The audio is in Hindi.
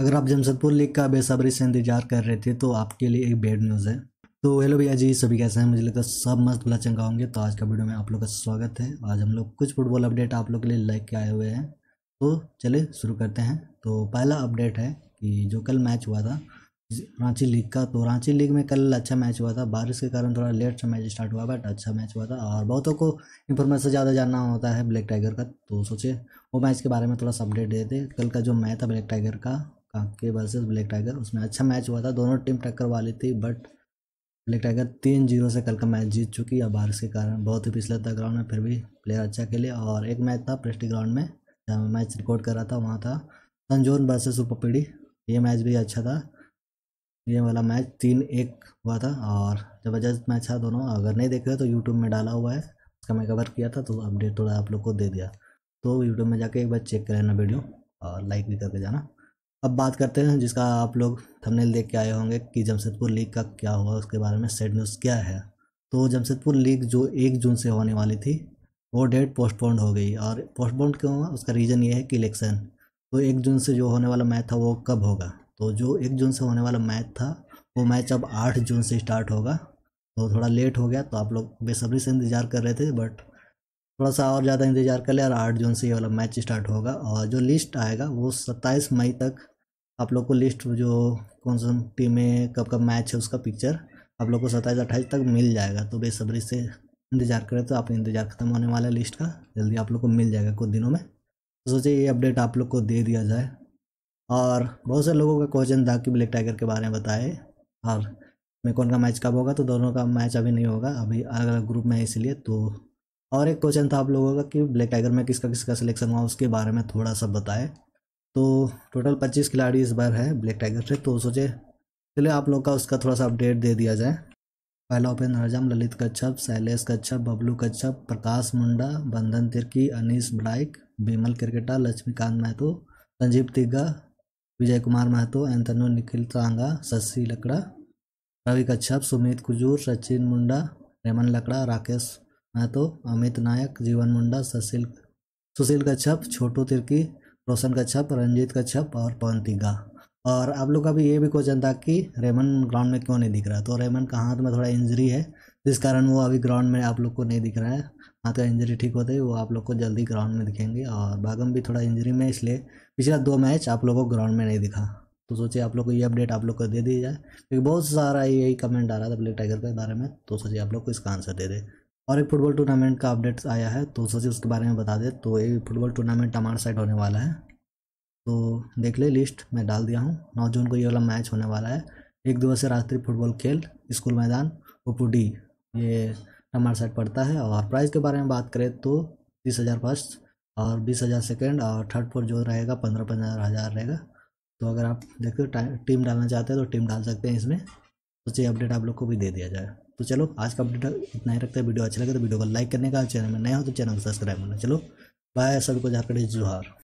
अगर आप जमशेदपुर लीग का बेसब्री से इंतजार कर रहे थे तो आपके लिए एक बेड न्यूज़ है तो हेलो भैया जी सभी कैसे हैं मुझे लगता है सब मस्त भला चंगा होंगे तो आज का वीडियो में आप लोग का स्वागत है आज हम लोग कुछ फुटबॉल अपडेट आप लोग के लिए लाइक के आए हुए हैं तो चले शुरू करते हैं तो पहला अपडेट है कि जो कल मैच हुआ था रांची लीग का तो रांची लीग में कल अच्छा मैच हुआ था बारिश के कारण थोड़ा लेट से मैच स्टार्ट हुआ बट अच्छा मैच हुआ था और बहुतों को इन्फॉर्मेशन ज़्यादा जानना होता है ब्लैक टाइगर का तो सोचे वो मैच के बारे में थोड़ा सा अपडेट देते कल का जो मैच था ब्लैक टाइगर का के वर्सेस ब्लैक टाइगर उसमें अच्छा मैच हुआ था दोनों टीम टक्कर वाली थी बट ब्लैक टाइगर तीन जीरो से कल का मैच जीत चुकी है बारिश के कारण बहुत ही पिछले था ग्राउंड में फिर भी प्लेयर अच्छा खेले और एक मैच था प्रेस्टी ग्राउंड में जहाँ मैं मैच रिकॉर्ड कर रहा था वहाँ था संजोन सुपर पीढ़ी ये मैच भी अच्छा था ये वाला मैच तीन एक हुआ था और ज़बरदस्त मैच था दोनों अगर नहीं देखे तो यूट्यूब में डाला हुआ है उसका मैं कवर किया था तो अपडेट थोड़ा आप लोग को दे दिया तो यूट्यूब में जाके एक बार चेक कर लेना वीडियो और लाइक भी करके जाना अब बात करते हैं जिसका आप लोग थंबनेल देख के आए होंगे कि जमशेदपुर लीग का क्या हुआ उसके बारे में सेड न्यूज़ क्या है तो जमशेदपुर लीग जो एक जून से होने वाली थी वो डेट पोस्टपोन्ड हो गई और पोस्टपोन्ड क्यों हुआ उसका रीज़न ये है कि इलेक्शन तो एक जून से जो होने वाला मैच था वो कब होगा तो जो एक जून से होने वाला मैच था वो मैच अब आठ जून से स्टार्ट होगा तो थोड़ा लेट हो गया तो आप लोग बेसब्री से इंतज़ार कर रहे थे बट थोड़ा सा और ज़्यादा इंतजार कर ले और आठ जून से ये वाला मैच स्टार्ट होगा और जो लिस्ट आएगा वो सत्ताईस मई तक आप लोग को लिस्ट जो कौन सा टीम में कब कब मैच है उसका पिक्चर आप लोग को सत्ताईस अट्ठाईस तक मिल जाएगा तो बेसब्री से इंतजार करें तो आप इंतजार खत्म होने वाला लिस्ट का जल्दी आप लोग को मिल जाएगा कुछ दिनों में तो सोचिए ये अपडेट आप लोग को दे दिया जाए और बहुत से लोगों का क्वेश्चन था कि ब्लैक टाइगर के बारे में बताए और मैं कौन का मैच कब होगा तो दोनों का मैच अभी नहीं होगा अभी अलग अलग ग्रुप में है इसलिए तो और एक क्वेश्चन था आप लोगों का कि ब्लैक टाइगर में किसका किसका सिलेक्शन हुआ उसके बारे में थोड़ा सा बताए तो टोटल पच्चीस खिलाड़ी इस बार है ब्लैक टाइगर से तो सोचे चलिए आप लोग का उसका थोड़ा सा अपडेट दे दिया जाए पहला उपेंद्र हजम ललित कच्छप शैलेश कच्छप बबलू कच्छप प्रकाश मुंडा बंधन तिर्की अनिश बड़ाइक बिमल क्रिकेटा लक्ष्मीकांत महतो संजीव तिग्गा विजय कुमार महतो एंथनो निखिल तांगा शशि लकड़ा रवि कच्छप सुमित कुजूर सचिन मुंडा रेमन लकड़ा राकेश मैं हाँ तो अमित नायक जीवन मुंडा सुशील सुशील कच्छप छोटू तिर्की रोशन कच्छप रंजीत कच्छप और पवन तिग्गा और आप लोग का भी ये भी क्वेश्चन था कि रेमन ग्राउंड में क्यों नहीं दिख रहा तो रेमन का हाथ में थोड़ा इंजरी है जिस कारण वो अभी ग्राउंड में आप लोग को नहीं दिख रहा है हाथ का इंजरी ठीक होते ही वो आप लोग को जल्दी ग्राउंड में दिखेंगे और बागम भी थोड़ा इंजरी में इसलिए पिछला दो मैच आप लोगों को ग्राउंड में नहीं दिखा तो सोचिए आप लोग को ये अपडेट आप लोग को दे दी जाए क्योंकि बहुत सारा यही कमेंट आ रहा था ब्लैक टाइगर के बारे में तो सोचिए आप लोग को इसका आंसर दे दे और एक फुटबॉल टूर्नामेंट का अपडेट्स आया है तो सोचिए उसके बारे में बता दें तो ये फुटबॉल टूर्नामेंट हमारे साइड होने वाला है तो देख ले लिस्ट मैं डाल दिया हूँ नौ जून को ये वाला मैच होने वाला है एक दिवसीय राष्ट्रीय फुटबॉल खेल स्कूल मैदान ओपू डी ये हमारे साइड पड़ता है और प्राइस के बारे में बात करें तो तीस हज़ार फर्स्ट और बीस हज़ार सेकेंड और थर्ड फोर्थ जो रहेगा पंद्रह पंद्रह हज़ार रहेगा तो अगर आप देखो टीम डालना चाहते हैं तो टीम डाल सकते हैं इसमें सोचिए चाहिए अपडेट आप लोग को भी दे दिया जाए तो चलो आज का अपडेट इतना ही रखते हैं वीडियो अच्छा लगे तो वीडियो को लाइक करने का चैनल में नया हो तो चैनल को सब्सक्राइब करना चलो बाय सभी को झारखंड जोहार